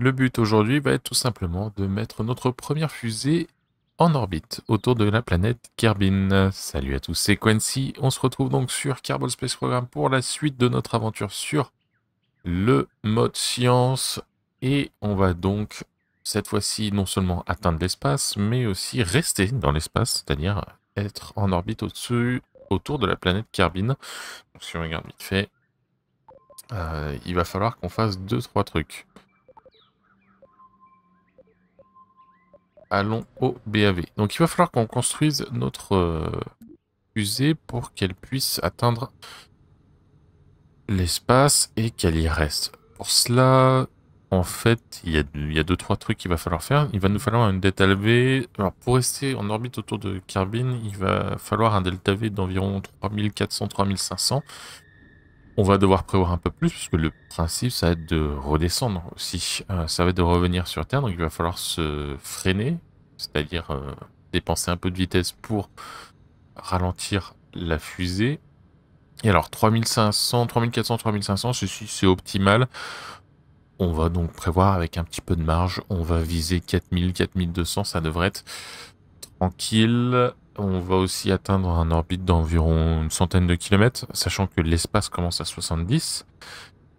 Le but aujourd'hui va être tout simplement de mettre notre première fusée en orbite autour de la planète Kerbin. Salut à tous, c'est Quincy. On se retrouve donc sur Kerbal Space Program pour la suite de notre aventure sur le mode science. Et on va donc cette fois-ci non seulement atteindre l'espace, mais aussi rester dans l'espace, c'est-à-dire être en orbite au-dessus autour de la planète Kerbin. Donc, si on regarde vite fait, euh, il va falloir qu'on fasse deux trois trucs. allons au BAV. Donc il va falloir qu'on construise notre euh, usée pour qu'elle puisse atteindre l'espace et qu'elle y reste. Pour cela, en fait, il y a deux deux trois trucs qu'il va falloir faire. Il va nous falloir une delta V. Alors pour rester en orbite autour de Carbine, il va falloir un delta V d'environ 3400-3500 on va devoir prévoir un peu plus, parce que le principe, ça va être de redescendre aussi. Euh, ça va être de revenir sur Terre, donc il va falloir se freiner, c'est-à-dire euh, dépenser un peu de vitesse pour ralentir la fusée. Et alors, 3500, 3400, 3500, ceci, c'est optimal. On va donc prévoir avec un petit peu de marge, on va viser 4000, 4200, ça devrait être tranquille on va aussi atteindre un orbite d'environ une centaine de kilomètres, sachant que l'espace commence à 70,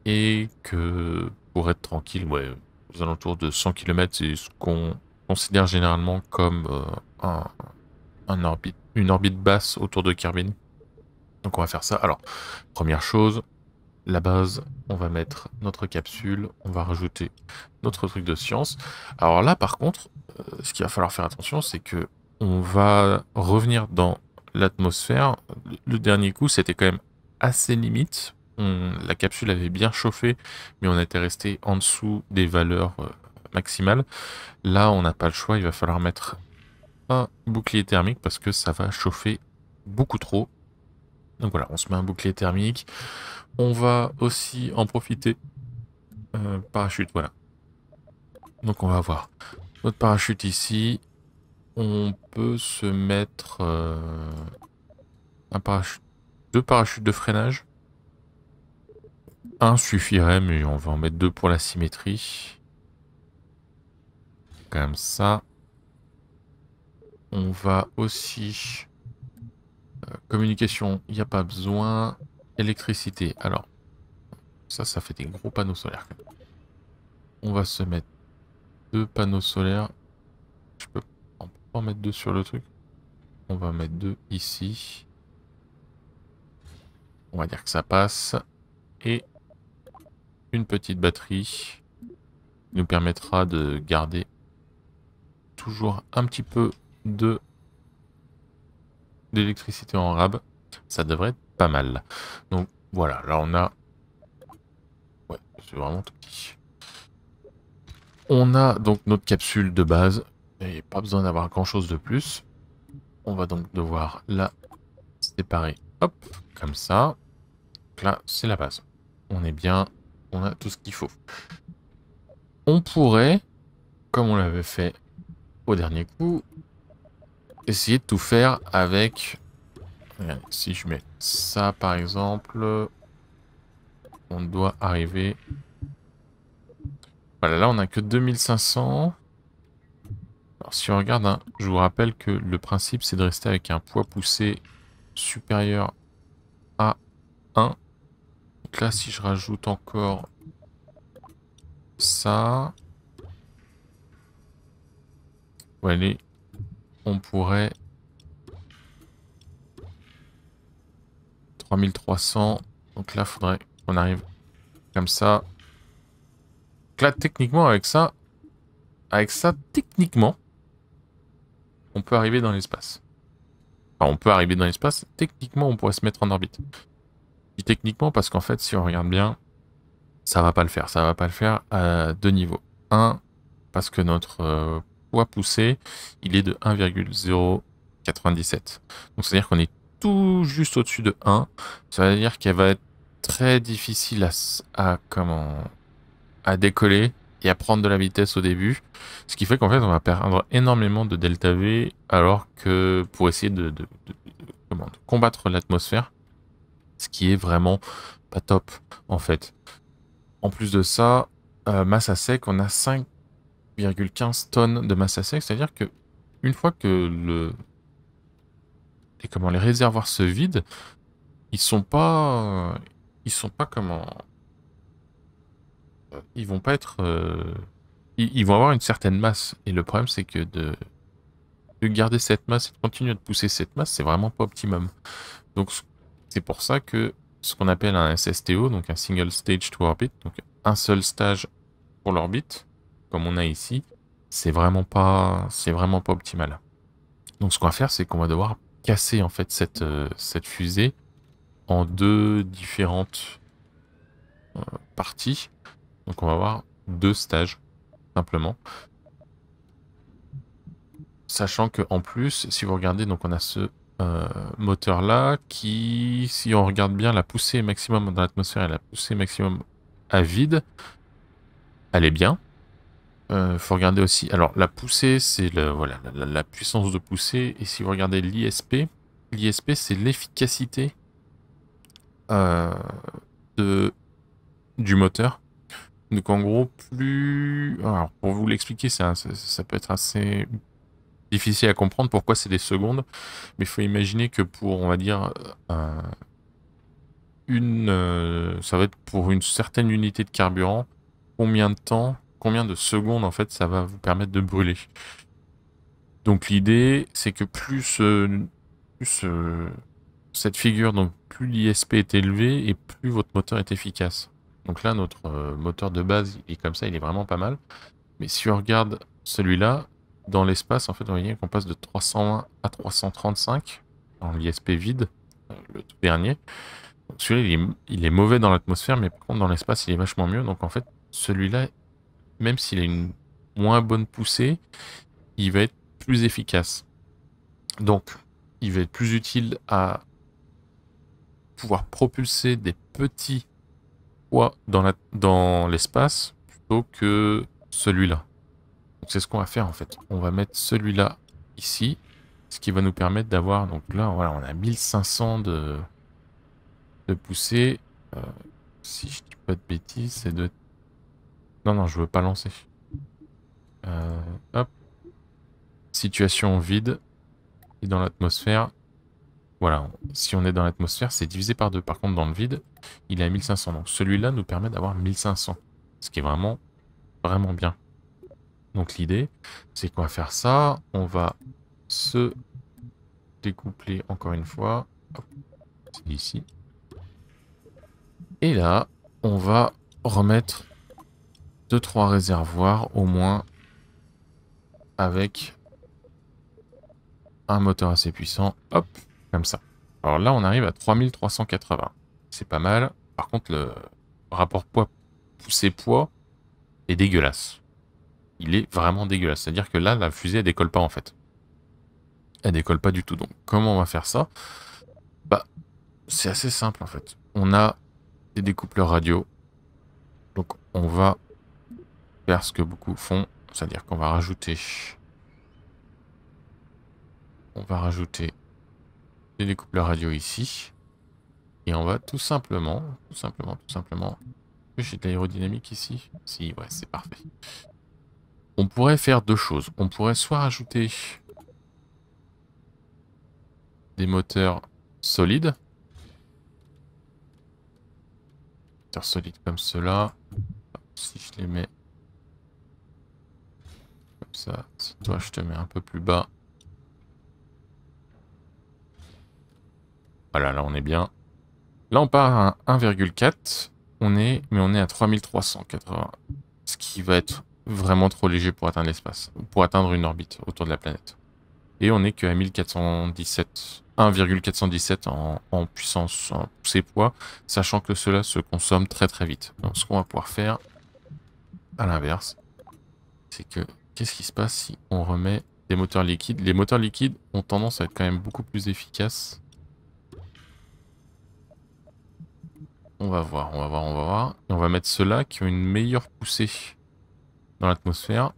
et que pour être tranquille, ouais, aux alentours de 100 km, c'est ce qu'on considère généralement comme euh, un, une orbite basse autour de Kerbin. Donc on va faire ça. Alors, première chose, la base, on va mettre notre capsule, on va rajouter notre truc de science. Alors là, par contre, euh, ce qu'il va falloir faire attention, c'est que on va revenir dans l'atmosphère. Le dernier coup, c'était quand même assez limite. la capsule avait bien chauffé, mais on était resté en dessous des valeurs euh, maximales. Là, on n'a pas le choix. Il va falloir mettre un bouclier thermique parce que ça va chauffer beaucoup trop. Donc voilà, on se met un bouclier thermique. On va aussi en profiter. Euh, parachute, voilà. Donc on va avoir notre parachute ici on peut se mettre euh, un parachute, deux parachutes de freinage. Un suffirait, mais on va en mettre deux pour la symétrie. Comme ça. On va aussi... Euh, communication, il n'y a pas besoin. Électricité, alors... Ça, ça fait des gros panneaux solaires. On va se mettre deux panneaux solaires en mettre deux sur le truc. On va mettre deux ici. On va dire que ça passe. Et une petite batterie nous permettra de garder toujours un petit peu de d'électricité en rab. Ça devrait être pas mal. Donc voilà, là on a... Ouais, c'est vraiment tout petit. On a donc notre capsule de base et pas besoin d'avoir grand chose de plus. On va donc devoir la séparer. Hop, comme ça. là, c'est la base. On est bien, on a tout ce qu'il faut. On pourrait, comme on l'avait fait au dernier coup, essayer de tout faire avec... si je mets ça par exemple, on doit arriver... Voilà, là on a que 2500. Alors si on regarde, hein, je vous rappelle que le principe c'est de rester avec un poids poussé supérieur à 1. Donc là si je rajoute encore ça, allez, on pourrait 3300. Donc là faudrait qu'on arrive comme ça. Donc là techniquement avec ça, avec ça techniquement, on peut arriver dans l'espace. Enfin, on peut arriver dans l'espace. Techniquement, on pourrait se mettre en orbite. Et techniquement parce qu'en fait, si on regarde bien, ça va pas le faire. Ça va pas le faire à deux niveaux. 1 parce que notre euh, poids poussé, il est de 1,097. Donc, c'est-à-dire qu'on est tout juste au-dessus de 1. Ça veut dire qu'elle va être très difficile à, comment, à décoller et à prendre de la vitesse au début. Ce qui fait qu'en fait, on va perdre énormément de delta V alors que pour essayer de, combattre l'atmosphère, ce qui est vraiment pas top en fait. En plus de ça, euh, masse à sec, on a 5,15 tonnes de masse à sec, c'est-à-dire que une fois que le et comment les réservoirs se vident, ils sont pas ils sont pas comment ils vont pas être... Euh, ils, vont avoir une certaine masse. Et le problème, c'est que de, garder cette masse et de continuer de pousser cette masse, c'est vraiment pas optimum. Donc, c'est pour ça que ce qu'on appelle un SSTO, donc un Single Stage to Orbit, donc un seul stage pour l'orbite, comme on a ici, c'est vraiment pas c'est vraiment pas optimal. Donc ce qu'on va faire, c'est qu'on va devoir casser en fait cette, euh, fusée en deux différentes euh, parties donc on va avoir deux stages, simplement. Sachant que en plus, si vous regardez, donc on a ce euh, moteur là qui, si on regarde bien, la poussée maximum dans l'atmosphère et la poussée maximum à vide, elle est bien. Il euh, faut regarder aussi. Alors la poussée, c'est le voilà la, puissance de poussée. Et si vous regardez l'ISP, l'ISP c'est l'efficacité euh, du moteur donc en gros, plus... Alors pour vous l'expliquer, ça, peut être assez difficile à comprendre pourquoi c'est des secondes. Mais il faut imaginer que pour, on va dire, euh, une... Euh, ça va être pour une certaine unité de carburant, combien de temps, combien de secondes en fait ça va vous permettre de brûler. Donc l'idée, c'est que plus, euh, plus cette figure, donc plus l'ISP est élevé et plus votre moteur est efficace. Donc là, notre euh, moteur de base est comme ça, il est vraiment pas mal. Mais si on regarde celui-là, dans l'espace, en fait, on voit qu'on passe de 301 à 335 dans l'ISP vide, euh, le tout dernier. Celui-là, il, il, est mauvais dans l'atmosphère, mais par contre, dans l'espace, il est vachement mieux. Donc en fait, celui-là, même s'il a une moins bonne poussée, il va être plus efficace. Donc, il va être plus utile à pouvoir propulser des petits dans l'espace plutôt que celui-là. c'est ce qu'on va faire en fait. On va mettre celui-là ici, ce qui va nous permettre d'avoir, donc là voilà, on a 1500 de, de poussée. Euh, si je dis pas de bêtises, c'est de... Non, non, je veux pas lancer. Euh, hop. Situation vide. Et dans l'atmosphère, voilà, si on est dans l'atmosphère, c'est divisé par deux. Par contre, dans le vide, il est à 1500. Donc celui-là nous permet d'avoir 1500, ce qui est vraiment, vraiment bien. Donc l'idée, c'est qu'on va faire ça. On va se découpler encore une fois. C'est ici. Et là, on va remettre 2-3 réservoirs au moins avec un moteur assez puissant. Hop comme ça. Alors là, on arrive à 3380. C'est pas mal. Par contre, le rapport poids poussé poids est dégueulasse. Il est vraiment dégueulasse. C'est-à-dire que là, la fusée, elle décolle pas en fait. Elle décolle pas du tout. Donc, comment on va faire ça Bah, c'est assez simple en fait. On a des découpleurs radio. Donc, on va faire ce que beaucoup font. C'est-à-dire qu'on va rajouter... On va rajouter des découpe la radio ici. Et on va tout simplement, tout simplement, tout simplement... J'ai de l'aérodynamique ici Si, ouais, c'est parfait. On pourrait faire deux choses. On pourrait soit rajouter des moteurs solides. Moteurs solides comme cela. Si je les mets comme ça, toi je te mets un peu plus bas. là on est bien. Là on part à 1,4. On est, mais on est à 3380. Ce qui va être vraiment trop léger pour atteindre l'espace, pour atteindre une orbite autour de la planète. Et on n'est qu'à 1417, 1,417 en, en, puissance, en poids, sachant que cela se consomme très très vite. Donc ce qu'on va pouvoir faire, à l'inverse, c'est que qu'est-ce qui se passe si on remet des moteurs liquides Les moteurs liquides ont tendance à être quand même beaucoup plus efficaces On va voir, on va voir, on va voir. Et on va mettre ceux-là qui ont une meilleure poussée dans l'atmosphère.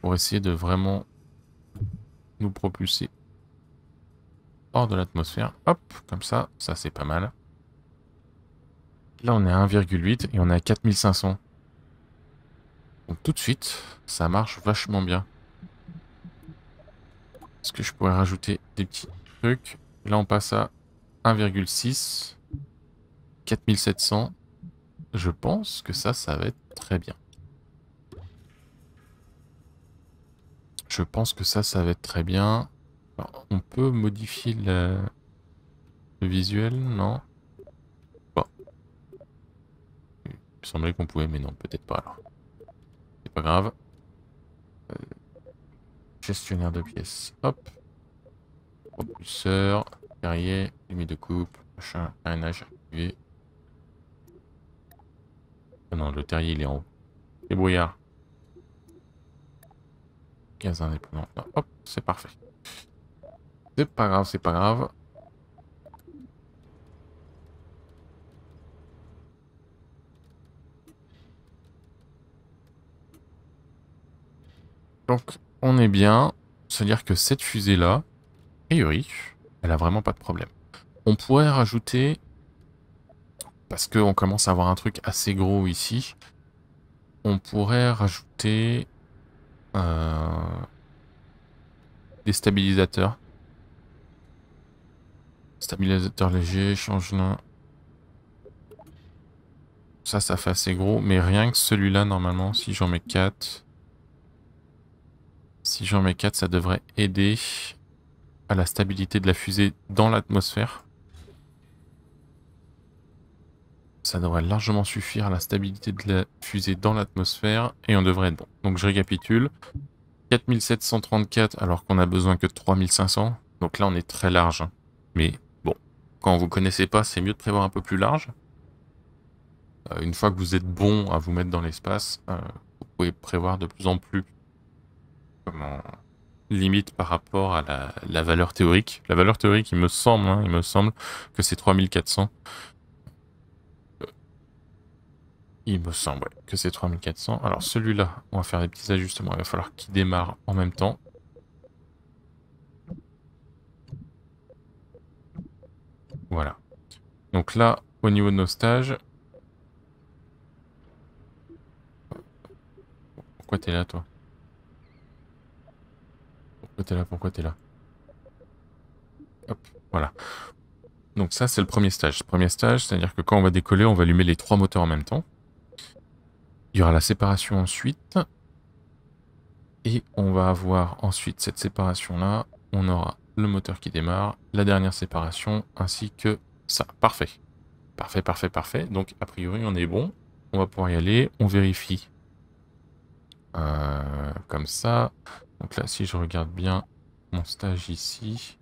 Pour essayer de vraiment nous propulser hors de l'atmosphère. Hop, comme ça, ça c'est pas mal. Là on est à 1,8 et on est à 4500. Donc tout de suite, ça marche vachement bien. Est-ce que je pourrais rajouter des petits trucs Là on passe à 1,6. 4700. Je pense que ça, ça va être très bien. Je pense que ça, ça va être très bien. on peut modifier le, visuel, non Bon. Il semblait qu'on pouvait, mais non, peut-être pas alors. C'est pas grave. Euh, gestionnaire de pièces, hop. Propulseur. Terrier, ennemi de coupe, machin, un activé. Ah non, le terrier il est en haut. 15 brouillard. indépendant. hop, c'est parfait. C'est pas grave, c'est pas grave. Donc, on est bien. C'est-à-dire que cette fusée-là, est riche. Elle a vraiment pas de problème. On pourrait rajouter, parce qu'on commence à avoir un truc assez gros ici, on pourrait rajouter euh, des stabilisateurs. Stabilisateur léger, change l'un. Ça, ça fait assez gros, mais rien que celui-là, normalement, si j'en mets 4... Si j'en mets 4, ça devrait aider à la stabilité de la fusée dans l'atmosphère. Ça devrait largement suffire à la stabilité de la fusée dans l'atmosphère et on devrait être bon. Donc je récapitule. 4734 alors qu'on a besoin que de 3500. Donc là on est très large. Hein. Mais bon, quand vous connaissez pas, c'est mieux de prévoir un peu plus large. Euh, une fois que vous êtes bon à vous mettre dans l'espace, euh, vous pouvez prévoir de plus en plus comment limite par rapport à la, valeur théorique. La valeur théorique, il me semble, hein, il me semble que c'est 3400. Euh, il me semble que c'est 3400. Alors celui-là, on va faire des petits ajustements. Il va falloir qu'il démarre en même temps. Voilà. Donc là, au niveau de nos stages... Pourquoi t'es là, toi pourquoi t'es là Pourquoi t'es là Hop, voilà. Donc ça, c'est le premier stage. Premier stage, c'est-à-dire que quand on va décoller, on va allumer les trois moteurs en même temps. Il y aura la séparation ensuite. Et on va avoir ensuite cette séparation-là. On aura le moteur qui démarre, la dernière séparation, ainsi que ça. Parfait. Parfait, parfait, parfait. Donc, a priori, on est bon. On va pouvoir y aller. On vérifie. Euh, comme ça. Donc là, si je regarde bien mon stage ici,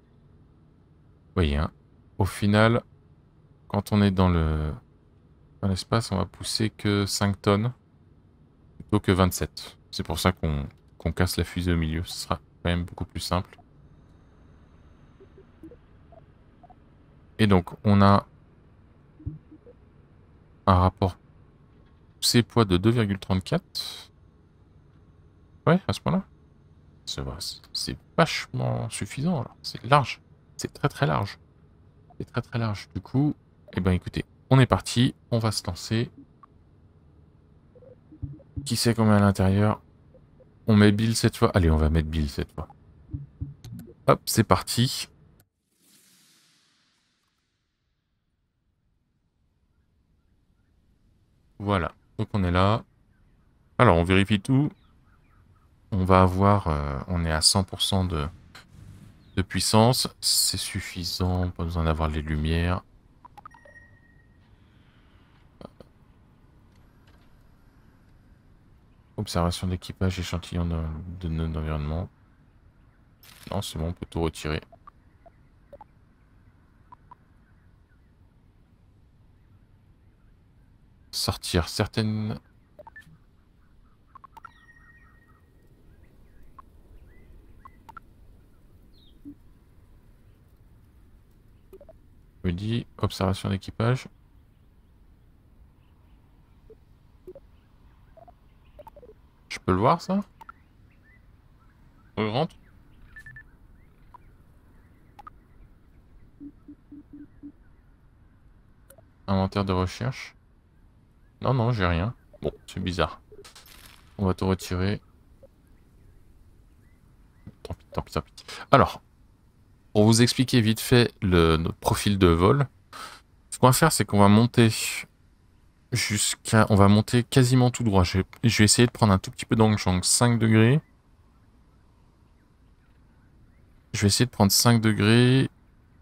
vous voyez, hein, au final, quand on est dans le dans l'espace, on va pousser que 5 tonnes plutôt que 27. C'est pour ça qu'on casse la fusée au milieu, ce sera quand même beaucoup plus simple. Et donc, on a un rapport C poids de 2,34. Ouais, à ce point-là. C'est vachement suffisant. C'est large. C'est très très large. C'est très très large. Du coup, eh ben écoutez, on est parti. On va se lancer. Qui sait combien à l'intérieur On met Bill cette fois. Allez, on va mettre Bill cette fois. Hop, c'est parti. Voilà, donc on est là. Alors, on vérifie tout on va avoir, euh, on est à 100% de, de puissance, c'est suffisant, pas besoin d'avoir les lumières. Observation d'équipage, échantillon de, de notre environnement. Non, c'est bon, on peut tout retirer. Sortir certaines dit observation d'équipage. Je peux le voir ça On rentre Inventaire de recherche. Non, non, j'ai rien. Bon, c'est bizarre. On va tout retirer. Tant pis, tant Alors, pour vous expliquer vite fait le, notre profil de vol, ce qu'on va faire, c'est qu'on va monter jusqu'à... On va monter quasiment tout droit. Je, vais essayer de prendre un tout petit peu d'angle, donc 5 degrés. Je vais essayer de prendre 5 degrés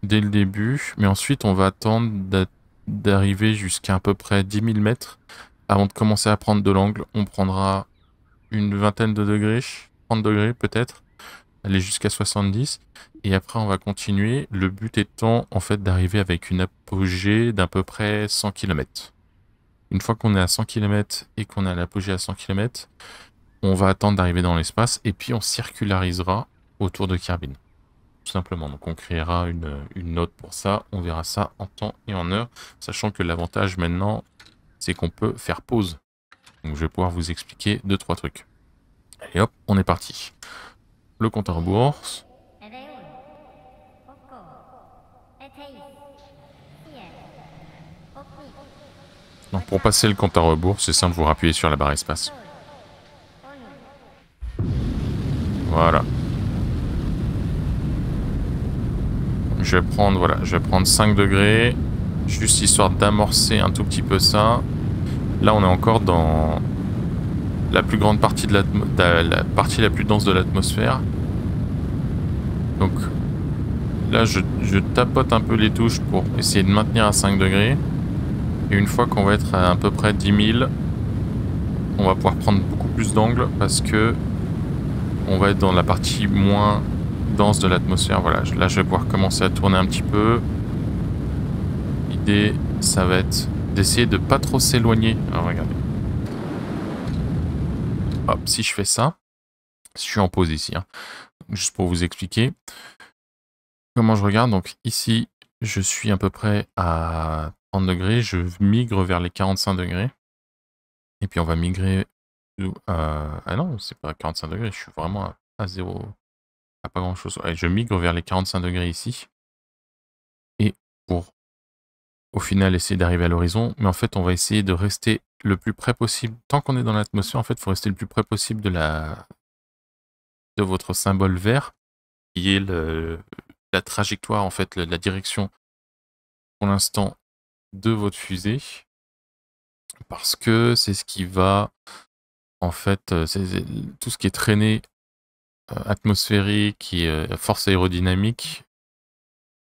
dès le début, mais ensuite on va attendre d'arriver jusqu'à à peu près 10 000 mètres. Avant de commencer à prendre de l'angle, on prendra une vingtaine de degrés, 30 degrés peut-être aller jusqu'à 70. Et après, on va continuer. Le but étant, en fait, d'arriver avec une apogée d'à peu près 100 km. Une fois qu'on est à 100 km et qu'on a l'apogée à 100 km, on va attendre d'arriver dans l'espace et puis on circularisera autour de Carbine Tout simplement. Donc on créera une, note pour ça. On verra ça en temps et en heure. Sachant que l'avantage maintenant, c'est qu'on peut faire pause. Donc je vais pouvoir vous expliquer deux trois trucs. et hop, on est parti compte à rebours. Donc pour passer le compte à rebours, c'est simple, vous rappuyez sur la barre espace. Voilà. Je vais prendre, voilà, je vais prendre 5 degrés, juste histoire d'amorcer un tout petit peu ça. Là, on est encore dans, la plus grande partie de la, partie la plus dense de l'atmosphère. Donc là, je, tapote un peu les touches pour essayer de maintenir à 5 degrés. Et une fois qu'on va être à peu près 10 000, on va pouvoir prendre beaucoup plus d'angle parce que on va être dans la partie moins dense de l'atmosphère. Voilà, là je vais pouvoir commencer à tourner un petit peu. L'idée, ça va être d'essayer de pas trop s'éloigner. Alors ah, regardez. Ah, si je fais ça, je suis en pause ici. Hein. Juste pour vous expliquer comment je regarde. Donc ici, je suis à peu près à 30 degrés. Je migre vers les 45 degrés. Et puis on va migrer... Euh, ah non, c'est pas 45 degrés. Je suis vraiment à, zéro. À pas grand chose. je migre vers les 45 degrés ici. Et pour au final essayer d'arriver à l'horizon, mais en fait on va essayer de rester le plus près possible, tant qu'on est dans l'atmosphère, en fait il faut rester le plus près possible de la de votre symbole vert, qui est la trajectoire, en fait, la, direction pour l'instant de votre fusée, parce que c'est ce qui va, en fait, euh, c'est tout ce qui est traîné euh, atmosphérique et euh, force aérodynamique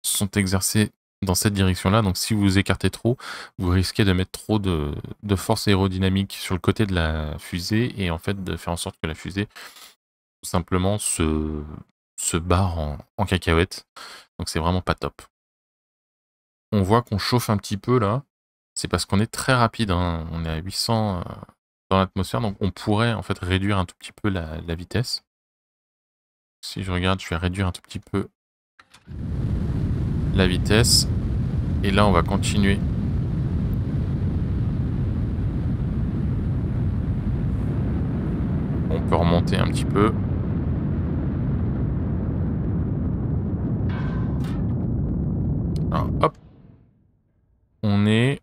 sont exercés dans cette direction-là. Donc si vous vous écartez trop, vous risquez de mettre trop de, force aérodynamique sur le côté de la fusée et en fait de faire en sorte que la fusée tout simplement se, se barre en, cacahuète. Donc c'est vraiment pas top. On voit qu'on chauffe un petit peu là. C'est parce qu'on est très rapide. Hein. On est à 800 euh, dans l'atmosphère, donc on pourrait en fait réduire un tout petit peu la, la vitesse. Si je regarde, je vais réduire un tout petit peu la vitesse. Et là, on va continuer. On peut remonter un petit peu. Ah, hop. On est...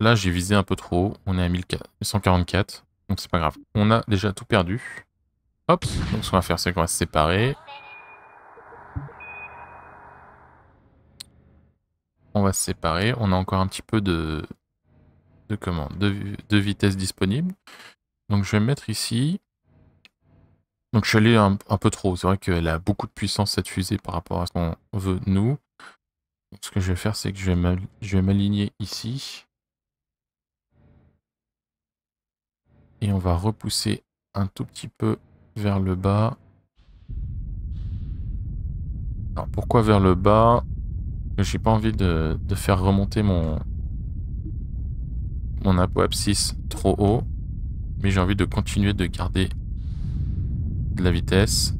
Là, j'ai visé un peu trop On est à 1144. Donc, c'est pas grave. On a déjà tout perdu. Hop. Donc, ce qu'on va faire, c'est qu'on va se séparer. On va se séparer. On a encore un petit peu de, de, de, vitesse disponible. Donc je vais me mettre ici. Donc je suis allé un, peu trop. C'est vrai qu'elle a beaucoup de puissance cette fusée par rapport à ce qu'on veut nous. Donc ce que je vais faire, c'est que je vais m'aligner ici. Et on va repousser un tout petit peu vers le bas. Alors pourquoi vers le bas j'ai pas envie de, faire remonter mon, mon apoapsis trop haut. Mais j'ai envie de continuer de garder de la vitesse.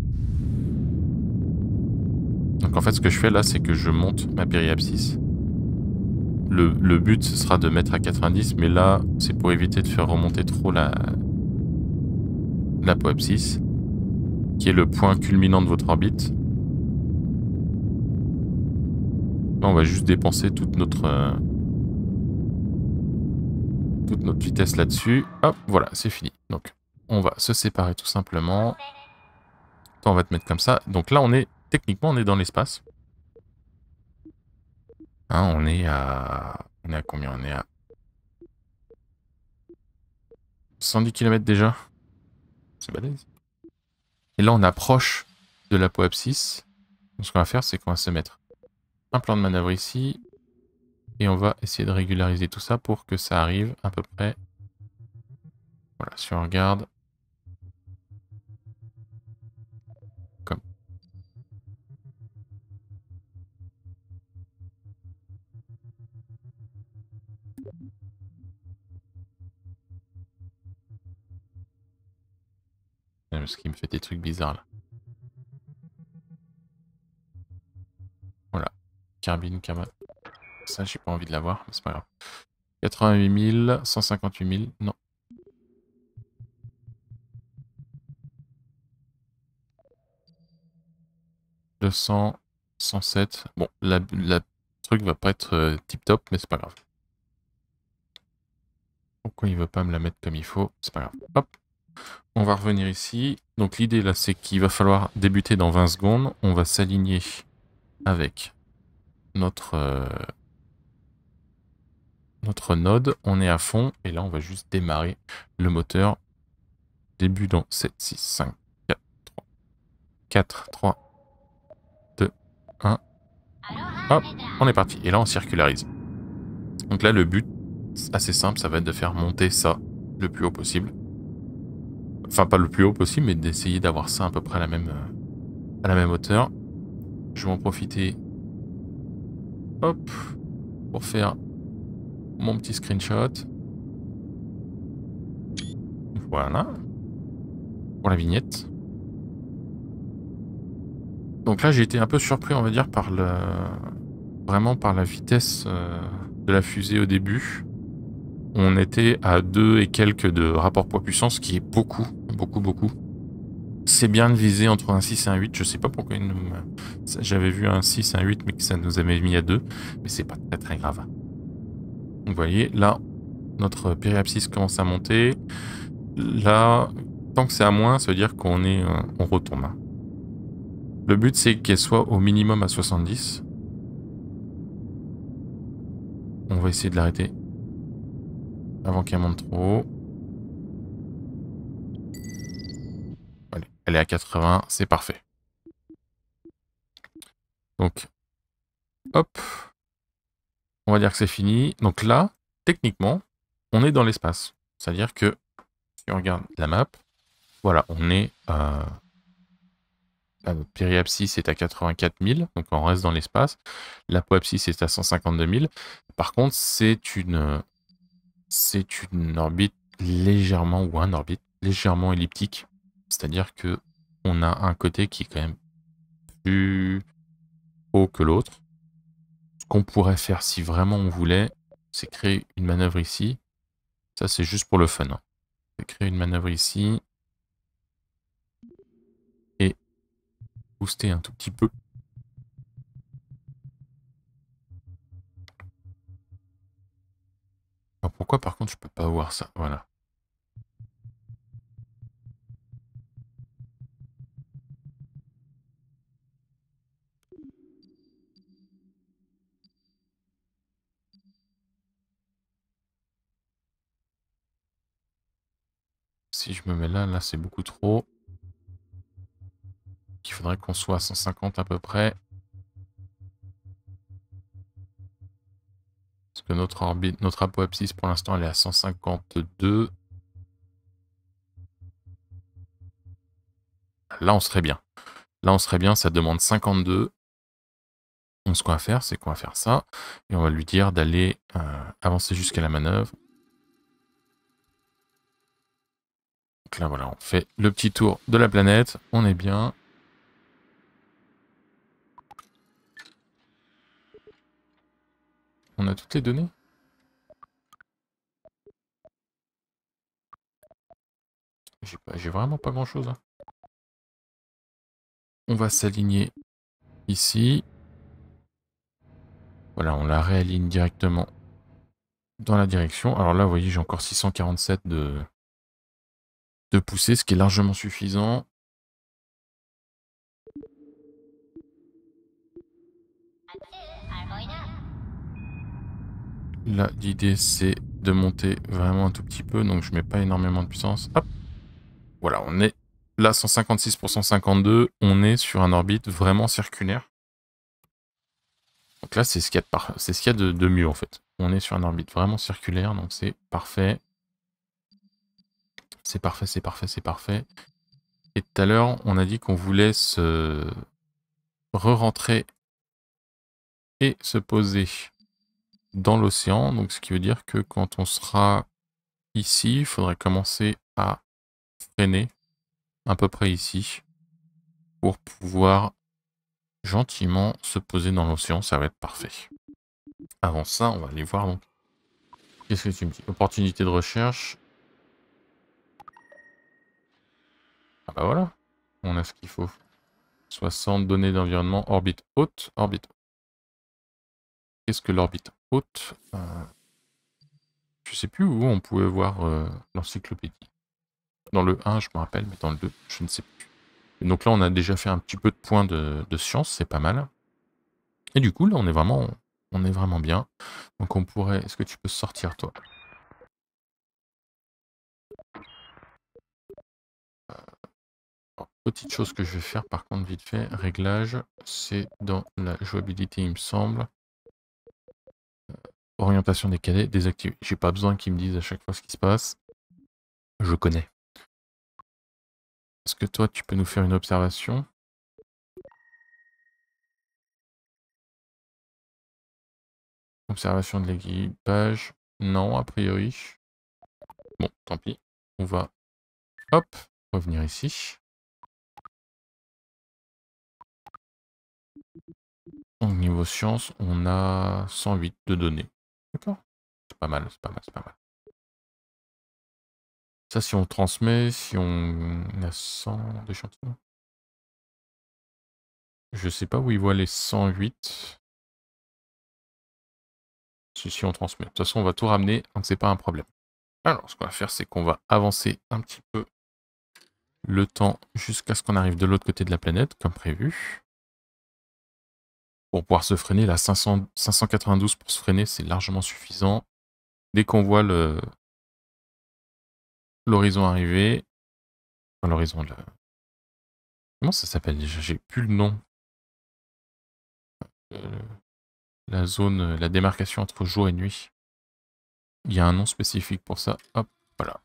Donc en fait, ce que je fais là, c'est que je monte ma périapsis. Le, but, ce sera de mettre à 90, mais là, c'est pour éviter de faire remonter trop la l'apoapsis, qui est le point culminant de votre orbite. on va juste dépenser toute notre... Euh, toute notre vitesse là-dessus. Hop, voilà, c'est fini. Donc, on va se séparer tout simplement. Toi, on va te mettre comme ça. Donc là, on est... Techniquement, on est dans l'espace. Hein, on est à... On est à combien On est à... 110 km déjà. C'est balèze. Et là, on approche de la Poapsis. Donc, ce qu'on va faire, c'est qu'on va se mettre un plan de manœuvre ici. Et on va essayer de régulariser tout ça pour que ça arrive à peu près. Voilà, si on regarde. Comme. ce qui me fait des trucs bizarres là. carbine, cama. Ça, j'ai pas envie de l'avoir, mais c'est pas grave. 88 000, 158 000, non. « 200, 107. Bon, la, la truc va pas être euh, tip top, mais c'est pas grave. Pourquoi il veut pas me la mettre comme il faut C'est pas grave. Hop. On va revenir ici. Donc l'idée là, c'est qu'il va falloir débuter dans 20 secondes. On va s'aligner avec notre, euh, notre node. On est à fond. Et là, on va juste démarrer le moteur. Début dans 7, 6, 5, 4, 3, 4, 3, 2, 1. Hop, on est parti. Et là, on circularise. Donc là, le but, assez simple, ça va être de faire monter ça le plus haut possible. Enfin, pas le plus haut possible, mais d'essayer d'avoir ça à peu près à la même, euh, à la même hauteur. Je vais en profiter Hop, pour faire mon petit screenshot. Voilà. Pour la vignette. Donc là, j'ai été un peu surpris, on va dire, par le... Vraiment par la vitesse euh, de la fusée au début. On était à 2 et quelques de rapport poids-puissance, ce qui est beaucoup, beaucoup, beaucoup c'est bien de viser entre un 6 et un 8. Je sais pas pourquoi nous... j'avais vu un 6 et un 8, mais que ça nous avait mis à 2. Mais c'est pas très très grave. Vous voyez, là, notre périapsis commence à monter. Là, tant que c'est à moins, ça veut dire qu'on est, euh, on retombe. Le but, c'est qu'elle soit au minimum à 70. On va essayer de l'arrêter avant qu'elle monte trop haut. Elle est à 80, c'est parfait. Donc, hop. On va dire que c'est fini. Donc là, techniquement, on est dans l'espace. C'est-à-dire que, si on regarde la map, voilà, on est à... la périapsis est à 84 000, donc on reste dans l'espace. la L'apoapsis est à 152 000. Par contre, c'est une... C'est une orbite légèrement, ou un orbite légèrement elliptique. C'est-à-dire que on a un côté qui est quand même plus haut que l'autre. Ce qu'on pourrait faire si vraiment on voulait, c'est créer une manœuvre ici. Ça, c'est juste pour le fun. créer une manœuvre ici. Et booster un tout petit peu. pourquoi par contre je peux pas voir ça Voilà. c'est beaucoup trop. Il faudrait qu'on soit à 150 à peu près. Parce que notre orbite, notre apoapsis pour l'instant elle est à 152. Là on serait bien. Là on serait bien, ça demande 52. Donc ce qu'on va faire, c'est qu'on va faire ça. Et on va lui dire d'aller euh, avancer jusqu'à la manœuvre. Donc là, voilà, on fait le petit tour de la planète. On est bien. On a toutes les données J'ai vraiment pas grand chose. Hein. On va s'aligner ici. Voilà, on la réaligne directement dans la direction. Alors là, vous voyez, j'ai encore 647 de, de pousser, ce qui est largement suffisant. Là, l'idée, c'est de monter vraiment un tout petit peu, donc je mets pas énormément de puissance. Hop Voilà, on est là, 156 pour 152, on est sur un orbite vraiment circulaire. Donc là, c'est ce qu'il y a, de, de, de mieux, en fait. On est sur un orbite vraiment circulaire, donc c'est parfait. C'est parfait, c'est parfait, c'est parfait. Et tout à l'heure, on a dit qu'on voulait se re-rentrer et se poser dans l'océan. Donc ce qui veut dire que quand on sera ici, il faudrait commencer à freiner à peu près ici pour pouvoir gentiment se poser dans l'océan. Ça va être parfait. Avant ça, on va aller voir donc. Qu'est-ce que tu me dis Opportunité de recherche. Ah bah voilà, on a ce qu'il faut. 60 données d'environnement, orbite haute, orbite haute. Qu'est-ce que l'orbite haute euh, Je sais plus où on pouvait voir euh, l'encyclopédie. Dans le 1, je me rappelle, mais dans le 2, je ne sais plus. donc là, on a déjà fait un petit peu de points de, de science, c'est pas mal. Et du coup, là, on est vraiment, on est vraiment bien. Donc on pourrait... Est-ce que tu peux sortir, toi Petite chose que je vais faire par contre vite fait, réglage, c'est dans la jouabilité il me semble. Euh, orientation des cadets, désactiver. J'ai pas besoin qu'ils me disent à chaque fois ce qui se passe. Je connais. Est-ce que toi tu peux nous faire une observation Observation de l'équipage. Non, a priori. Bon, tant pis. On va, hop, revenir ici. Donc niveau science, on a 108 de données. D'accord C'est pas mal, c'est pas mal, c'est pas mal. Ça, si on transmet, si on a 100 d'échantillons. Je sais pas où il voit les 108. Si, on transmet. De toute façon, on va tout ramener, donc c'est pas un problème. Alors, ce qu'on va faire, c'est qu'on va avancer un petit peu le temps jusqu'à ce qu'on arrive de l'autre côté de la planète, comme prévu pour pouvoir se freiner. la 592 pour se freiner, c'est largement suffisant. Dès qu'on voit le l'horizon arriver, l'horizon là. Comment ça s'appelle déjà J'ai plus le nom. Euh, la zone, la démarcation entre jour et nuit. Il y a un nom spécifique pour ça. Hop, voilà.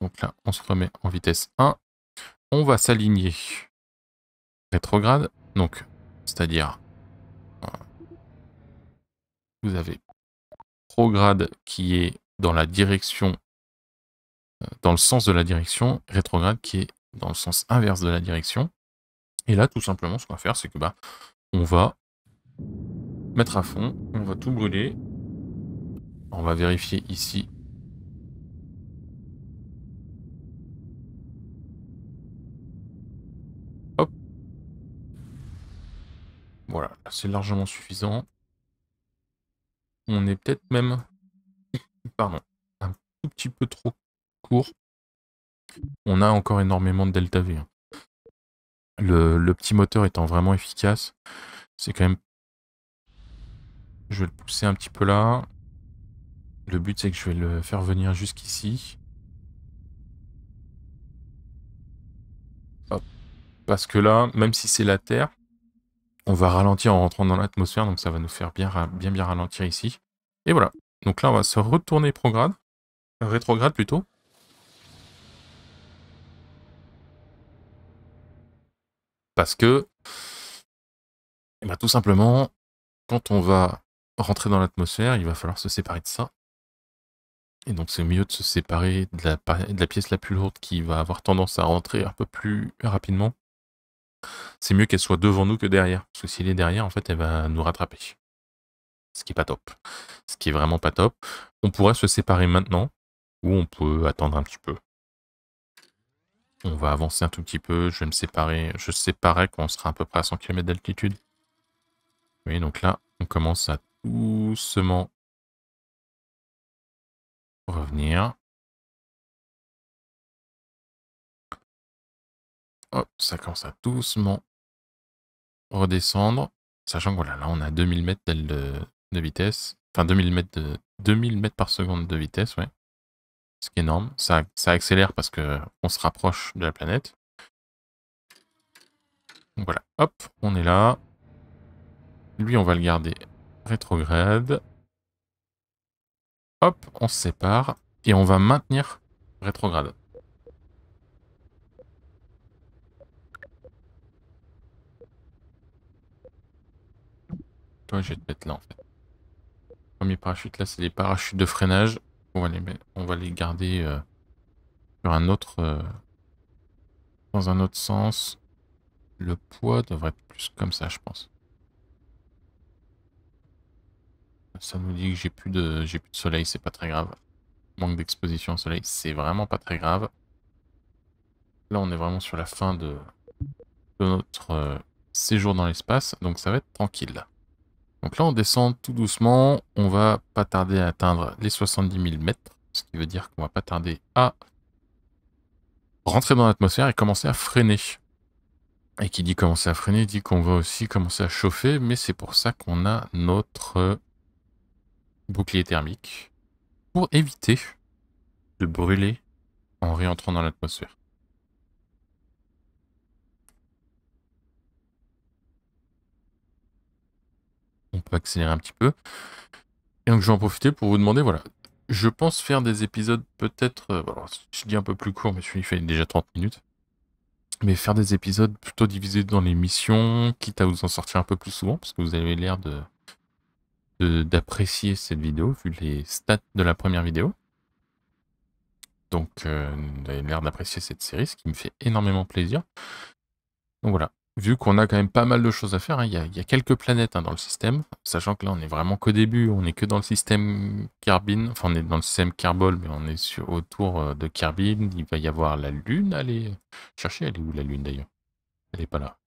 Donc là, on se remet en vitesse 1. On va s'aligner rétrograde. Donc, c'est-à-dire, euh, vous avez prograde qui est dans la direction, euh, dans le sens de la direction, rétrograde qui est dans le sens inverse de la direction. Et là, tout simplement, ce qu'on va faire, c'est que bah, on va mettre à fond, on va tout brûler. On va vérifier ici Voilà, c'est largement suffisant. On est peut-être même, pardon, un tout petit peu trop court. On a encore énormément de delta V. Hein. Le, petit moteur étant vraiment efficace, c'est quand même... Je vais le pousser un petit peu là. Le but, c'est que je vais le faire venir jusqu'ici. Parce que là, même si c'est la Terre, on va ralentir en rentrant dans l'atmosphère, donc ça va nous faire bien, bien, bien ralentir ici. Et voilà. Donc là, on va se retourner prograde, rétrograde plutôt. Parce que, eh ben, tout simplement, quand on va rentrer dans l'atmosphère, il va falloir se séparer de ça. Et donc c'est mieux de se séparer de la pièce la plus lourde qui va avoir tendance à rentrer un peu plus rapidement c'est mieux qu'elle soit devant nous que derrière. Parce que s'il est derrière, en fait, elle va nous rattraper. Ce qui est pas top. Ce qui est vraiment pas top. On pourrait se séparer maintenant, ou on peut attendre un petit peu. On va avancer un tout petit peu, je vais me séparer. Je séparerai quand on sera à peu près à 100 km d'altitude. Oui, donc là, on commence à doucement revenir. Hop, ça commence à doucement redescendre. Sachant que voilà, là on a 2000 mètres de, de vitesse. Enfin 2000 mètres, de, 2000 mètres par seconde de vitesse, ouais. Ce qui est énorme. Ça, accélère parce que on se rapproche de la planète. voilà, hop, on est là. Lui, on va le garder rétrograde. Hop, on se sépare. Et on va maintenir rétrograde. toi, je vais te mettre là en fait. Premier parachute, là, c'est les parachutes de freinage. On va les, on va les garder euh, sur un autre. Euh, dans un autre sens. Le poids devrait être plus comme ça, je pense. Ça nous dit que j'ai plus de plus de soleil, c'est pas très grave. Manque d'exposition au soleil, c'est vraiment pas très grave. Là, on est vraiment sur la fin de, notre euh, séjour dans l'espace, donc ça va être tranquille. Donc là, on descend tout doucement. On va pas tarder à atteindre les 70 000 mètres, ce qui veut dire qu'on va pas tarder à rentrer dans l'atmosphère et commencer à freiner. Et qui dit commencer à freiner dit qu'on va aussi commencer à chauffer, mais c'est pour ça qu'on a notre bouclier thermique pour éviter de brûler en réentrant dans l'atmosphère. on peut accélérer un petit peu. Et donc je vais en profiter pour vous demander, voilà, je pense faire des épisodes peut-être, euh, je dis un peu plus court, mais celui-là fait déjà 30 minutes, mais faire des épisodes plutôt divisés dans les missions, quitte à vous en sortir un peu plus souvent, parce que vous avez l'air de d'apprécier cette vidéo, vu les stats de la première vidéo. Donc, euh, vous avez l'air d'apprécier cette série, ce qui me fait énormément plaisir. Donc voilà, vu qu'on a quand même pas mal de choses à faire. Hein. Il, y a, quelques planètes hein, dans le système, sachant que là on est vraiment qu'au début, on est que dans le système carbine, enfin on est dans le système carbol, mais on est sur, autour euh, de carbine. Il va y avoir la Lune, allez chercher, elle est où la Lune d'ailleurs Elle n'est pas là.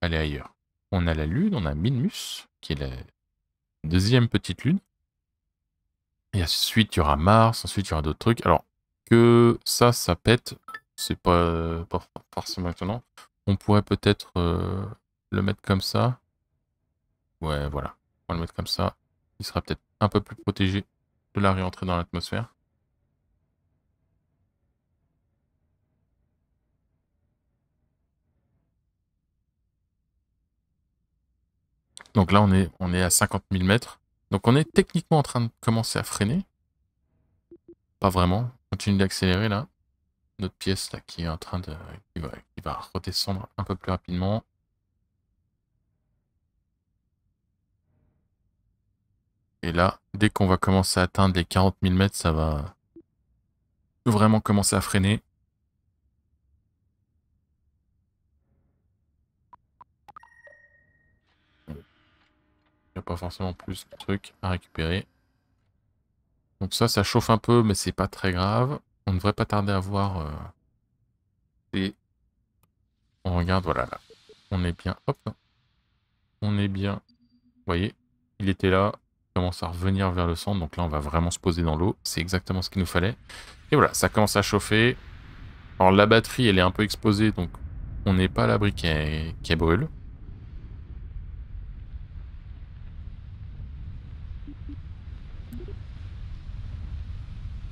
Elle est ailleurs. On a la Lune, on a Minmus, qui est la deuxième petite Lune. Et ensuite il y aura Mars, ensuite il y aura d'autres trucs. Alors que ça, ça pète, c'est pas, pas forcément maintenant on pourrait peut-être euh, le mettre comme ça. Ouais, voilà. On va le mettre comme ça. Il sera peut-être un peu plus protégé de la réentrée dans l'atmosphère. Donc là, on est, on est à 50 000 mètres. Donc on est techniquement en train de commencer à freiner. Pas vraiment. On continue d'accélérer là notre pièce là qui est en train de va, redescendre un peu plus rapidement. Et là, dès qu'on va commencer à atteindre les 40 000 mètres, ça va vraiment commencer à freiner. Il n'y a pas forcément plus de trucs à récupérer. Donc ça, ça chauffe un peu, mais c'est pas très grave on ne devrait pas tarder à voir. Euh, et on regarde, voilà, On est bien, hop. On est bien. Vous voyez, il était là, commence à revenir vers le centre. Donc là, on va vraiment se poser dans l'eau. C'est exactement ce qu'il nous fallait. Et voilà, ça commence à chauffer. Alors la batterie, elle est un peu exposée, donc on n'est pas à l'abri qu'elle brûle.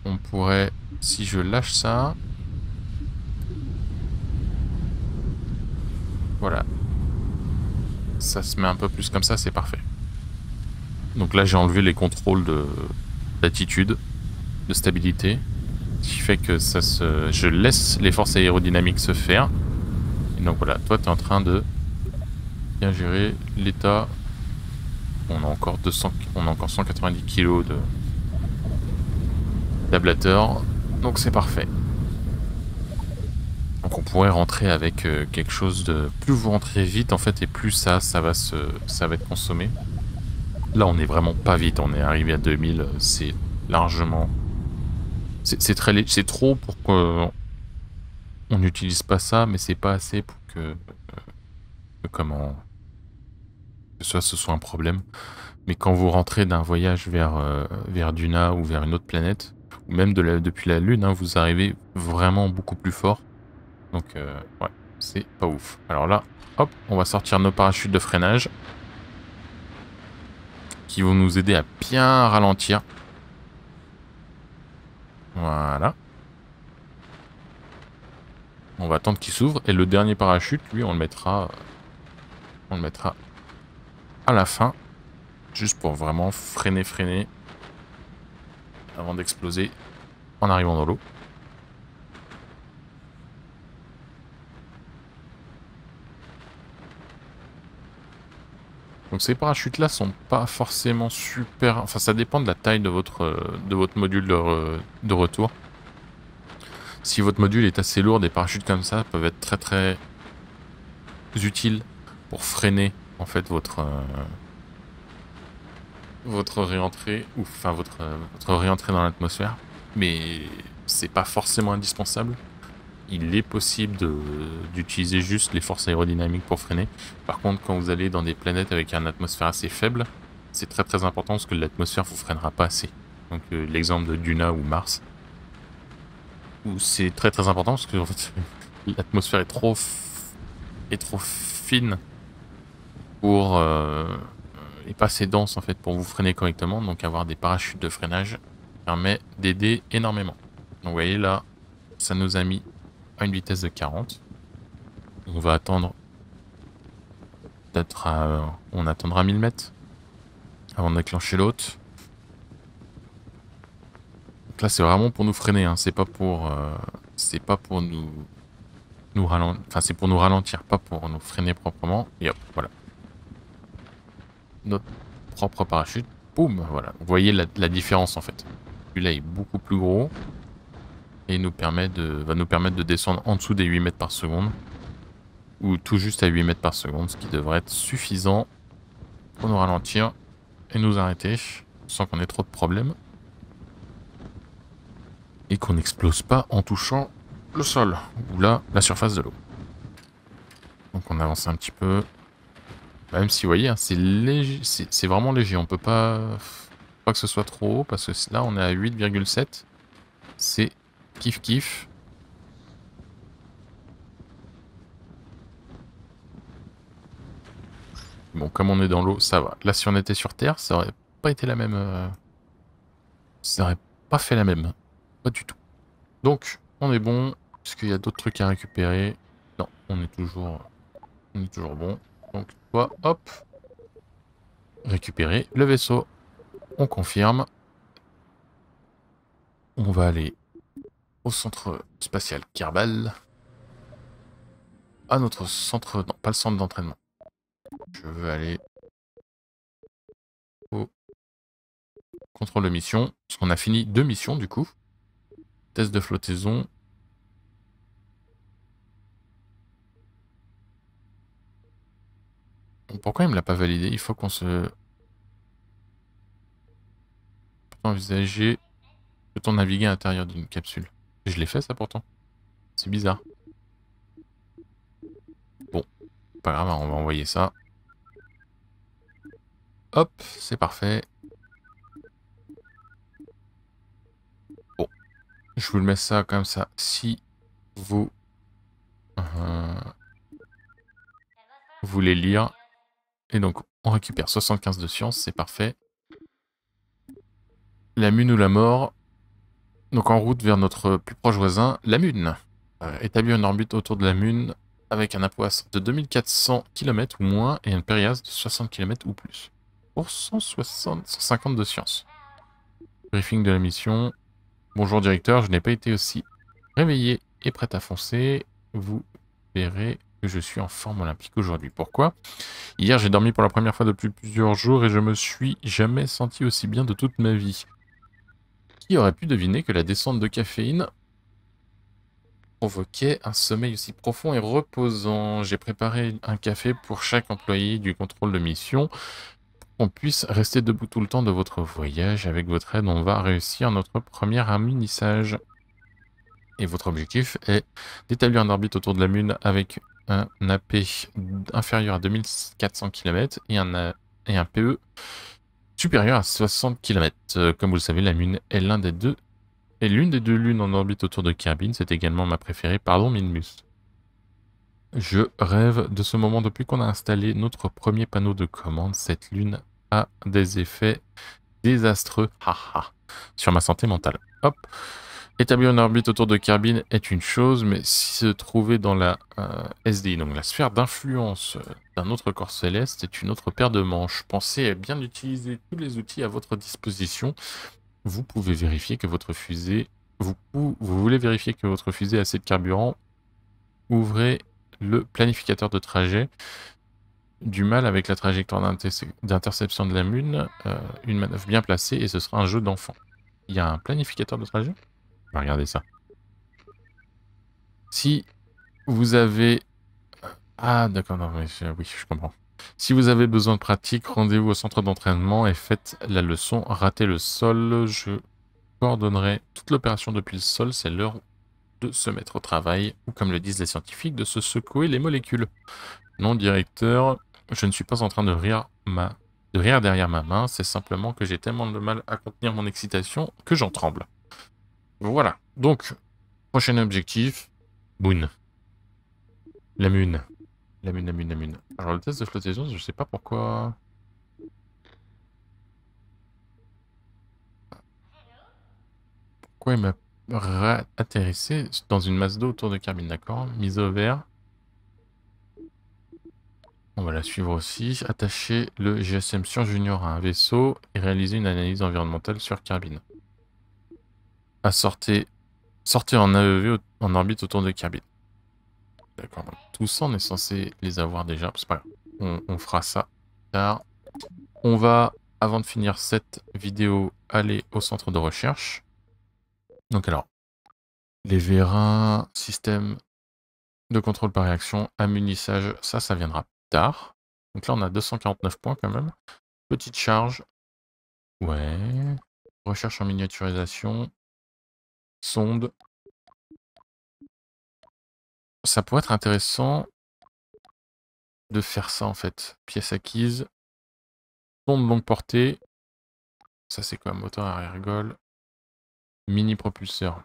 On pourrait si je lâche ça... Voilà. Ça se met un peu plus comme ça, c'est parfait. Donc là, j'ai enlevé les contrôles d'attitude, de, stabilité, ce qui fait que ça se, je laisse les forces aérodynamiques se faire. Et donc voilà, toi, tu es en train de bien gérer l'état. On a encore 200, on a encore 190 kg de d'ablateur. Donc c'est parfait. Donc on pourrait rentrer avec euh, quelque chose de... Plus vous rentrez vite en fait et plus ça, ça va, se... ça va être consommé. Là on est vraiment pas vite, on est arrivé à 2000, c'est largement... C'est très c'est trop pour que... on n'utilise pas ça, mais c'est pas assez pour euh, que... comment... Que ça, ce soit un problème. Mais quand vous rentrez d'un voyage vers, euh, vers Duna ou vers une autre planète, même de depuis la Lune, hein, vous arrivez vraiment beaucoup plus fort. Donc, euh, ouais, c'est pas ouf. Alors là, hop, on va sortir nos parachutes de freinage qui vont nous aider à bien ralentir. Voilà. On va attendre qu'il s'ouvre. Et le dernier parachute, lui, on le mettra... On le mettra à la fin. Juste pour vraiment freiner, freiner avant d'exploser en arrivant dans l'eau. Donc ces parachutes là sont pas forcément super... Enfin ça dépend de la taille de votre, de votre module de, retour. Si votre module est assez lourd, des parachutes comme ça peuvent être très très utiles pour freiner en fait votre, euh, votre réentrée, ou enfin votre, réentrée dans l'atmosphère, mais c'est pas forcément indispensable. Il est possible d'utiliser juste les forces aérodynamiques pour freiner. Par contre, quand vous allez dans des planètes avec une atmosphère assez faible, c'est très très important parce que l'atmosphère vous freinera pas assez. Donc euh, l'exemple de Duna ou Mars, où c'est très très important parce que l'atmosphère est trop trop fine pour euh, et pas assez dense en fait pour vous freiner correctement. Donc avoir des parachutes de freinage permet d'aider énormément. Donc vous voyez là, ça nous a mis à une vitesse de 40. On va attendre peut-être on attendra 1000 mètres avant de déclencher l'autre. là c'est vraiment pour nous freiner, hein. c'est pas pour euh, c'est pas pour nous nous ralentir, enfin c'est pour nous ralentir, pas pour nous freiner proprement. Et hop, voilà notre propre parachute. Boum Voilà. Vous voyez la, différence en fait. Celui-là est beaucoup plus gros et nous permet de, va nous permettre de descendre en dessous des 8 mètres par seconde ou tout juste à 8 mètres par seconde, ce qui devrait être suffisant pour nous ralentir et nous arrêter sans qu'on ait trop de problèmes et qu'on n'explose pas en touchant le sol ou là la surface de l'eau. Donc on avance un petit peu, bah, même si, vous voyez, hein, c'est léger, c'est vraiment léger. On peut pas, pas que ce soit trop haut parce que là, on est à 8,7. C'est kiff kiff. Bon, comme on est dans l'eau, ça va. Là, si on était sur Terre, ça aurait pas été la même... Euh, ça aurait pas fait la même. Pas du tout. Donc, on est bon. Est-ce qu'il y a d'autres trucs à récupérer Non, on est toujours... On est toujours bon. Donc, Hop. Récupérer le vaisseau. On confirme. On va aller au centre spatial Kerbal. À notre centre... Non, pas le centre d'entraînement. Je veux aller au contrôle de mission. Parce qu'on a fini deux missions, du coup. Test de flottaison, pourquoi il me l'a pas validé Il faut qu'on se... Envisager... Peut-on naviguer à l'intérieur d'une capsule Je l'ai fait ça pourtant. C'est bizarre. Bon, pas grave, on va envoyer ça. Hop, c'est parfait. Bon, je vous le mets ça comme ça. Si vous... vous euh, voulez lire, et donc, on récupère 75 de sciences, c'est parfait. La mune ou la mort. Donc en route vers notre plus proche voisin, la mune. Euh, établir une orbite autour de la mune avec un apoas de 2400 km ou moins et un périas de 60 km ou plus. Pour 160, 150 de science. Briefing de la mission. Bonjour directeur, je n'ai pas été aussi réveillé et prêt à foncer. Vous verrez je suis en forme olympique aujourd'hui. Pourquoi Hier, j'ai dormi pour la première fois depuis plusieurs jours et je me suis jamais senti aussi bien de toute ma vie. Qui aurait pu deviner que la descente de caféine provoquait un sommeil aussi profond et reposant J'ai préparé un café pour chaque employé du contrôle de mission qu'on puisse rester debout tout le temps de votre voyage. Avec votre aide, on va réussir notre premier amunissage. Et votre objectif est d'établir une orbite autour de la Lune avec un AP inférieur à 2400 km et un, et un PE supérieur à 60 km. Euh, comme vous le savez, la Lune est des et l'une des deux lunes en orbite autour de Kerbin, c'est également ma préférée. Pardon, Minmus. Je rêve de ce moment depuis qu'on a installé notre premier panneau de commande. Cette lune a des effets désastreux sur ma santé mentale. Hop. Établir une orbite autour de Carbine est une chose, mais si se trouver dans la euh, SDI, donc la sphère d'influence euh, d'un autre corps céleste, est une autre paire de manches. Pensez à bien utiliser tous les outils à votre disposition. Vous pouvez vérifier que votre fusée... Vous, voulez vérifier que votre fusée a assez de carburant Ouvrez le planificateur de trajet. Du mal avec la trajectoire d'interception de la Lune, euh, une manœuvre bien placée et ce sera un jeu d'enfant. Il y a un planificateur de trajet Regardez ça. Si vous avez... Ah, d'accord, non, mais oui, je comprends. Si vous avez besoin de pratique, rendez-vous au centre d'entraînement et faites la leçon Ratez le sol. Je coordonnerai toute l'opération depuis le sol. C'est l'heure de se mettre au travail, ou comme le disent les scientifiques, de se secouer les molécules. Non, directeur, je ne suis pas en train de rire, ma... de rire derrière ma main. C'est simplement que j'ai tellement de mal à contenir mon excitation que j'en tremble. Voilà. Donc, prochain objectif. Boon. La mune. La mune, la mune, la mune. Alors, le test de flottaison, je sais pas pourquoi... Pourquoi il m'a atterrissé dans une masse d'eau autour de Carbine, d'accord Mise au vert. On va la suivre aussi. Attacher le GSM sur Junior à un vaisseau et réaliser une analyse environnementale sur Carbine à sortir, en AEV en orbite autour de Kirby. D'accord, tout ça on est censé les avoir déjà, c'est pas grave. On, on, fera ça tard. On va, avant de finir cette vidéo, aller au centre de recherche. Donc alors, les vérins, système de contrôle par réaction, amunissage, ça, ça viendra tard. Donc là, on a 249 points quand même. Petite charge. Ouais. Recherche en miniaturisation. Sonde. Ça pourrait être intéressant de faire ça en fait. Pièce acquise. Sonde longue portée. Ça c'est quand même Moteur arrière-gol. Mini propulseur.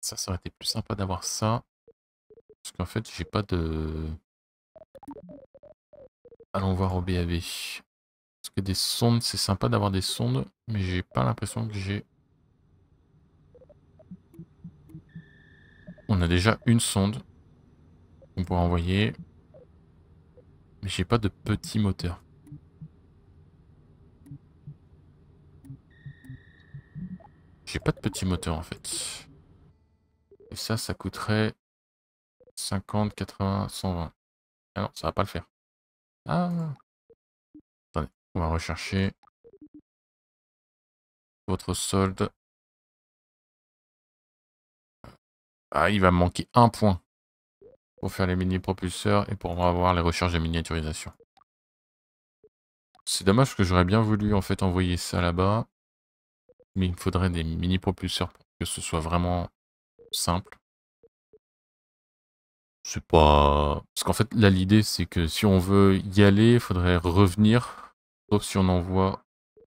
Ça, ça aurait été plus sympa d'avoir ça. Parce qu'en fait, j'ai pas de... Allons voir au BAV. Parce que des sondes, c'est sympa d'avoir des sondes, mais j'ai pas l'impression que j'ai On a déjà une sonde qu'on pourra envoyer. Mais j'ai pas de petit moteur. J'ai pas de petit moteur en fait. Et ça, ça coûterait 50, 80, 120. Ah non, ça va pas le faire. Ah Attendez, on va rechercher votre solde. Ah, il va me manquer un point pour faire les mini-propulseurs et pour avoir les recherches de miniaturisation. C'est dommage parce que j'aurais bien voulu en fait envoyer ça là-bas. Mais il me faudrait des mini-propulseurs pour que ce soit vraiment simple. C'est pas... Parce qu'en fait, là, l'idée, c'est que si on veut y aller, il faudrait revenir. Sauf si on envoie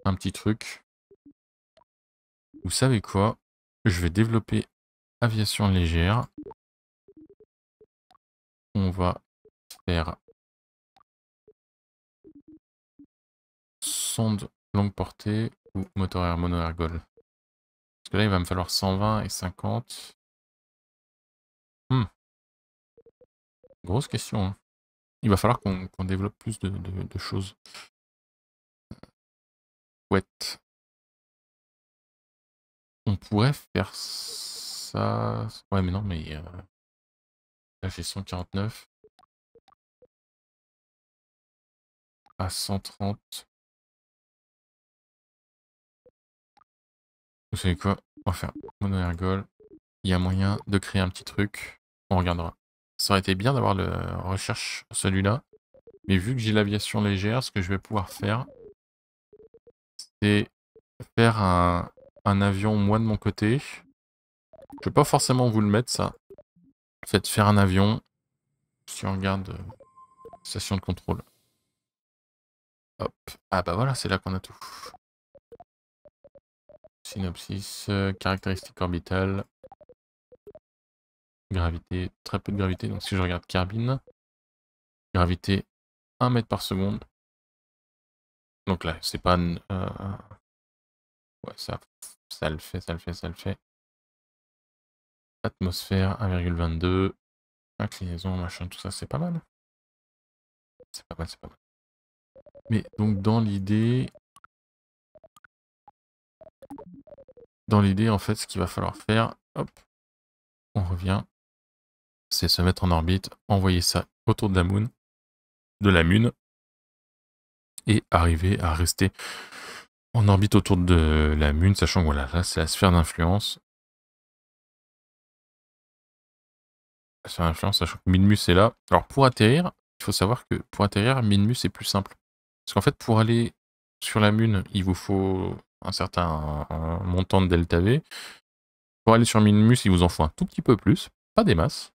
un petit truc. Vous savez quoi Je vais développer aviation légère. On va faire sonde longue portée ou moteur air mono Parce que là, il va me falloir 120 et 50. Hmm. Grosse question. Hein. Il va falloir qu'on développe plus de, de choses. Euh, ouais. On pourrait faire Ouais, mais non, mais. Euh... Là, j'ai 149. À 130. Vous savez quoi enfin mon faire Il y a moyen de créer un petit truc. On regardera. Ça aurait été bien d'avoir le recherche celui-là. Mais vu que j'ai l'aviation légère, ce que je vais pouvoir faire, c'est faire un, un avion moi de mon côté je peux pas forcément vous le mettre, ça. Faites faire un avion. Si on regarde... Euh, station de contrôle. Hop. Ah bah voilà, c'est là qu'on a tout. Synopsis, euh, caractéristiques orbitales. Gravité, très peu de gravité. Donc si je regarde carbine, gravité 1 mètre par seconde. Donc là, c'est pas... Euh, ouais, ça, ça le fait, ça le fait, ça le fait. Atmosphère 1,22. Inclinaison, machin, tout ça, c'est pas mal. C'est pas mal, c'est pas mal. Mais donc dans l'idée... Dans l'idée, en fait, ce qu'il va falloir faire, hop, on revient, c'est se mettre en orbite, envoyer ça autour de la Moon, de la mune, et arriver à rester en orbite autour de la mune, sachant que voilà, là c'est la sphère d'influence. Ça influence, sachant que Minmus est là. Alors pour atterrir, il faut savoir que pour atterrir, Minmus est plus simple. Parce qu'en fait, pour aller sur la Mune, il vous faut un certain montant de delta V. Pour aller sur Minmus, il vous en faut un tout petit peu plus, pas des masses.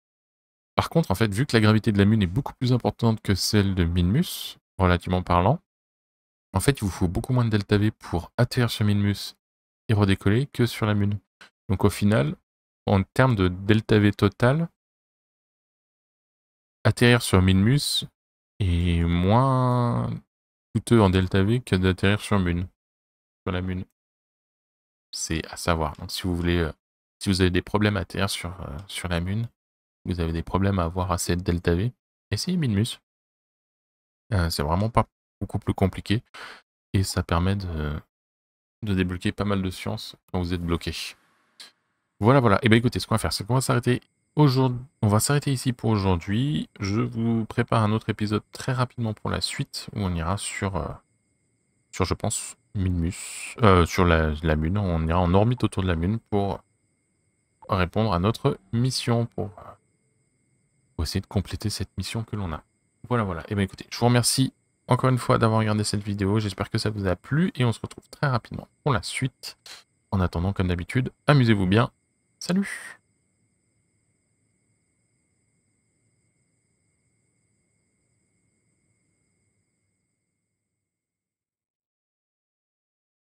Par contre, en fait, vu que la gravité de la Mune est beaucoup plus importante que celle de Minmus, relativement parlant, en fait, il vous faut beaucoup moins de delta V pour atterrir sur Minmus et redécoller que sur la Mune. Donc au final, en termes de delta V total, atterrir sur Minmus est moins coûteux en delta V que d'atterrir sur Mune, sur la Mune. C'est à savoir. Donc si vous voulez, euh, si vous avez des problèmes à atterrir euh, sur, la Mune, vous avez des problèmes à avoir assez de delta V, essayez Minmus. Euh, c'est vraiment pas beaucoup plus compliqué et ça permet de, débloquer pas mal de sciences quand vous êtes bloqué. Voilà, voilà. Et eh bien écoutez, ce qu'on va faire, c'est qu'on va s'arrêter on va s'arrêter ici pour aujourd'hui. Je vous prépare un autre épisode très rapidement pour la suite où on ira sur, euh, sur je pense, Minmus, euh, sur la, Lune. On ira en orbite autour de la Lune pour répondre à notre mission, pour, pour euh, essayer de compléter cette mission que l'on a. Voilà, voilà. Et eh bien écoutez, je vous remercie encore une fois d'avoir regardé cette vidéo. J'espère que ça vous a plu et on se retrouve très rapidement pour la suite. En attendant, comme d'habitude, amusez-vous bien. Salut